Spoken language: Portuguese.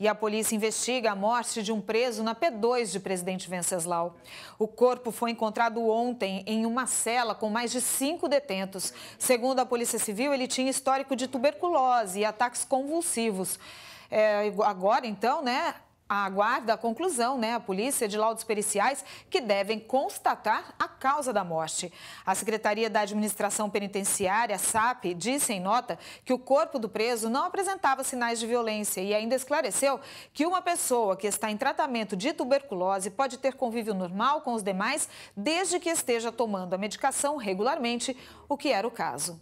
E a polícia investiga a morte de um preso na P2 de Presidente Venceslau. O corpo foi encontrado ontem em uma cela com mais de cinco detentos. Segundo a Polícia Civil, ele tinha histórico de tuberculose e ataques convulsivos. É, agora, então, né, aguarda a conclusão, né? A polícia de laudos periciais que devem constatar a causa da morte. A Secretaria da Administração Penitenciária, SAP, disse em nota que o corpo do preso não apresentava sinais de violência e ainda esclareceu que uma pessoa que está em tratamento de tuberculose pode ter convívio normal com os demais desde que esteja tomando a medicação regularmente, o que era o caso.